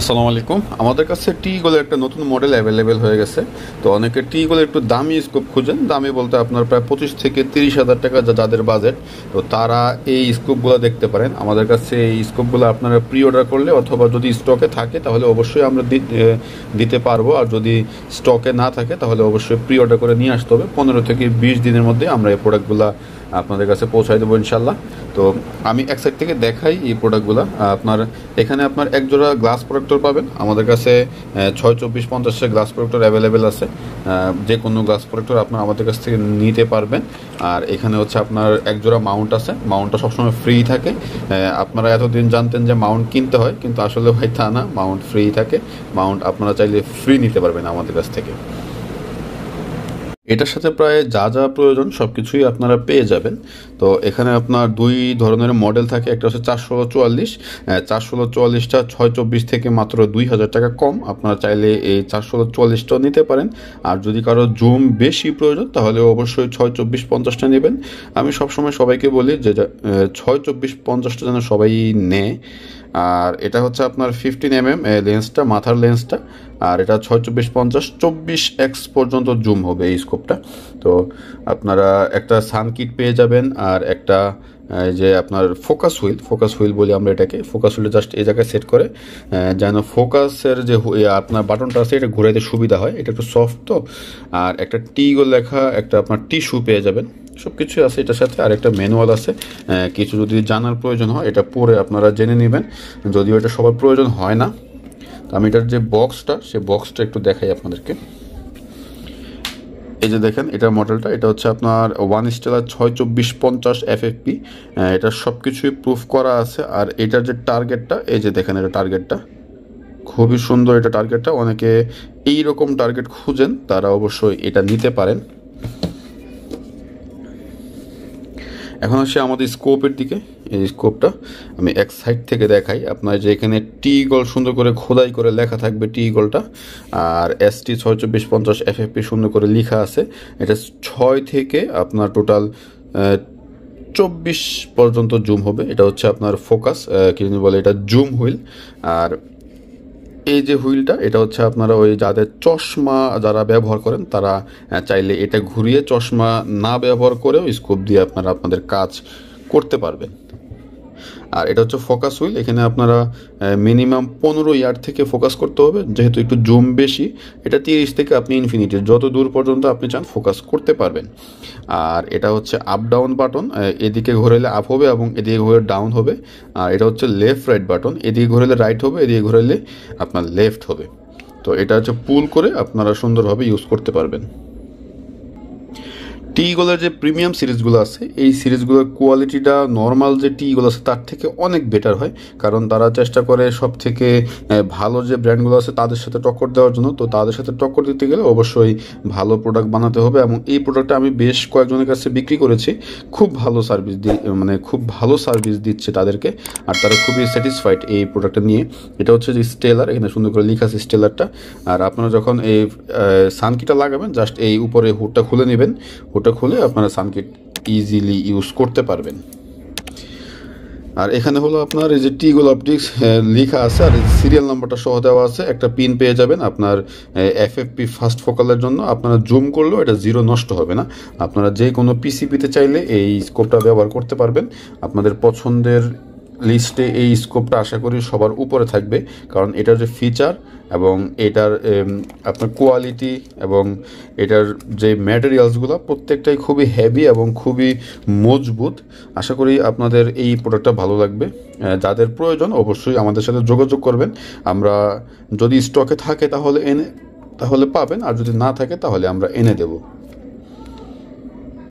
আসসালামু আলাইকুম আমাদের কাছে টি গোলের একটা নতুন মডেল অ্যাভেলেবেল হয়ে গেছে তো অনেকে টি গোলের একটু দামি স্কোপ খুঁজেন দামি বলতে আপনার প্রায় পঁচিশ থেকে তিরিশ হাজার টাকা যাদের বাজেট তো তারা এই স্কোপগুলো দেখতে পারেন আমাদের কাছে এই স্কোপগুলো আপনারা প্রি অর্ডার করলে অথবা যদি স্টকে থাকে তাহলে অবশ্যই আমরা দিতে পারবো আর যদি স্টকে না থাকে তাহলে অবশ্যই প্রি অর্ডার করে নিয়ে আসতে হবে পনেরো থেকে বিশ দিনের মধ্যে আমরা এই প্রোডাক্টগুলো আপনাদের কাছে পৌঁছায় দেবো ইনশাল্লাহ তো আমি এক সাইড থেকে দেখাই এই প্রোডাক্টগুলো আপনার এখানে আপনার এক জোড়া গ্লাস প্রোডাক্টর পাবেন আমাদের কাছে ছয় চব্বিশ পঞ্চাশের গ্লাস প্রোডাক্টর অ্যাভেলেবেল আছে যে কোনো গ্লাস প্রোডাক্টর আপনার আমাদের কাছ থেকে নিতে পারবেন আর এখানে হচ্ছে আপনার এক জোড়া মাউন্ট আছে মাউন্টটা সবসময় ফ্রি থাকে আপনারা এতদিন জানতেন যে মাউন্ট কিনতে হয় কিন্তু আসলে ভাই তা না মাউন্ট ফ্রি থাকে মাউন্ট আপনারা চাইলে ফ্রি নিতে পারবেন আমাদের কাছ থেকে এটার সাথে প্রায় যা যা প্রয়োজন সব কিছুই আপনারা পেয়ে যাবেন তো এখানে আপনার দুই ধরনের মডেল থাকে একটা হচ্ছে চারশো চুয়াল্লিশ চারশো চুয়াল্লিশটা ছয় চব্বিশ থেকে মাত্র দুই হাজার টাকা কম আপনারা চাইলে এই চারশো চুয়াল্লিশটাও নিতে পারেন আর যদি কারো জুম বেশি প্রয়োজন তাহলে অবশ্যই ছয় চব্বিশ পঞ্চাশটা নেবেন আমি সবসময় সবাইকে বলি যে ছয় চব্বিশ পঞ্চাশটা যেন সবাই নেয় আর এটা হচ্ছে আপনার ফিফটিন এম এম লেন্সটা মাথার লেন্সটা আর এটা ছয় চব্বিশ পঞ্চাশ চব্বিশ এক্স পর্যন্ত জুম হবে এই স্কোপটা তো আপনারা একটা সানকিট পেয়ে যাবেন আর একটা যে আপনার ফোকাস হুইল ফোকাস হুইল বলি আমরা এটাকে ফোকাস হুইলে জাস্ট এই জায়গায় সেট করে যেন ফোকাসের যে আপনার বাটনটা আছে এটা ঘুরাইতে সুবিধা হয় এটা একটু সফট তো আর একটা টি লেখা একটা আপনার টিস্যু পেয়ে যাবেন সব কিছুই আছে এটার সাথে আর একটা ম্যানুয়াল আছে কিছু যদি জানার প্রয়োজন হয় এটা পরে আপনারা জেনে নেবেন যদিও এটা সবার প্রয়োজন হয় না আমি এটার যে বক্সটা সে বক্সটা একটু দেখাই আপনাদেরকে এই যে দেখেন এটা মডেলটা এটা হচ্ছে আপনার ওয়ান স্টেলার ছয় চব্বিশ পঞ্চাশ এফ পি এটা সব কিছুই প্রুফ করা আছে আর এটার যে টার্গেটটা এই যে দেখেন এটা টার্গেটটা খুবই সুন্দর এটা টার্গেটটা অনেকে এই রকম টার্গেট খুঁজেন তারা অবশ্যই এটা নিতে পারেন এখন আসে আমাদের স্কোপের দিকে এই স্কোপটা আমি এক সাইড থেকে দেখাই আপনার যে এখানে টি গল সুন্দর করে খোদাই করে লেখা থাকবে টি গলটা আর এস টি ছয় চব্বিশ পঞ্চাশ এফ এফ পি সুন্দর করে লেখা আছে এটা ছয় থেকে আপনার টোটাল চব্বিশ পর্যন্ত জুম হবে এটা হচ্ছে আপনার ফোকাস কী বলে এটা জুম হুইল আর এই যে হুইলটা এটা হচ্ছে আপনারা ওই যাদের চশমা যারা ব্যবহার করেন তারা চাইলে এটা ঘুরিয়ে চশমা না ব্যবহার করেও স্কোপ দিয়ে আপনারা আপনাদের কাজ করতে পারবেন আর এটা হচ্ছে ফোকাস হুইল এখানে আপনারা মিনিমাম পনেরো ইয়ার থেকে ফোকাস করতে হবে যেহেতু একটু জুম বেশি এটা তিরিশ থেকে আপনি ইনফিনিটি যত দূর পর্যন্ত আপনি চান ফোকাস করতে পারবেন আর এটা হচ্ছে আপ ডাউন বাটন এদিকে ঘোরালে আপ হবে এবং এদিকে ঘুরে ডাউন হবে আর এটা হচ্ছে লেফট রাইট বাটন এদিকে ঘোরালে রাইট হবে এদিকে ঘোরালে আপনার লেফট হবে তো এটা হচ্ছে পুল করে আপনারা সুন্দরভাবে ইউজ করতে পারবেন টি যে প্রিমিয়াম সিরিজগুলো আছে এই সিরিজগুলোর কোয়ালিটিটা নর্মাল যে টি আছে তার থেকে অনেক বেটার হয় কারণ তারা চেষ্টা করে সব থেকে ভালো যে ব্র্যান্ডগুলো আছে তাদের সাথে টক্কর দেওয়ার জন্য তো তাদের সাথে টক্কর দিতে গেলে অবশ্যই ভালো প্রোডাক্ট বানাতে হবে এবং এই প্রোডাক্টটা আমি বেশ কয়েকজনের কাছে বিক্রি করেছি খুব ভালো সার্ভিস দি মানে খুব ভালো সার্ভিস দিচ্ছে তাদেরকে আর তারা খুবই স্যাটিসফাইড এই প্রোডাক্টটা নিয়ে এটা হচ্ছে যে স্টেলার এখানে সুন্দর করে লিখা আছে স্টেলারটা আর আপনারা যখন এই সানকিটা লাগাবেন জাস্ট এই উপরে হুডটা খুলে নেবেন হুডটা ড্রাইভারটা খুলে আপনারা সানকিট ইজিলি ইউজ করতে পারবেন আর এখানে হলো আপনার এই যে টি অপটিক্স লেখা আছে আর সিরিয়াল নাম্বারটা সহ দেওয়া আছে একটা পিন পেয়ে যাবেন আপনার এফ এফপি ফাস্ট ফোকালের জন্য আপনারা জুম করলেও এটা জিরো নষ্ট হবে না আপনারা যে কোনো পিসিপিতে চাইলে এই স্কোপটা ব্যবহার করতে পারবেন আপনাদের পছন্দের লিস্টে এই স্কোপটা আশা করি সবার উপরে থাকবে কারণ এটার যে ফিচার এবং এটার আপনার কোয়ালিটি এবং এটার যে ম্যাটেরিয়ালসগুলো প্রত্যেকটাই খুবই হেভি এবং খুবই মজবুত আশা করি আপনাদের এই প্রোডাক্টটা ভালো লাগবে যাদের প্রয়োজন অবশ্যই আমাদের সাথে যোগাযোগ করবেন আমরা যদি স্টকে থাকে তাহলে এনে তাহলে পাবেন আর যদি না থাকে তাহলে আমরা এনে দেবো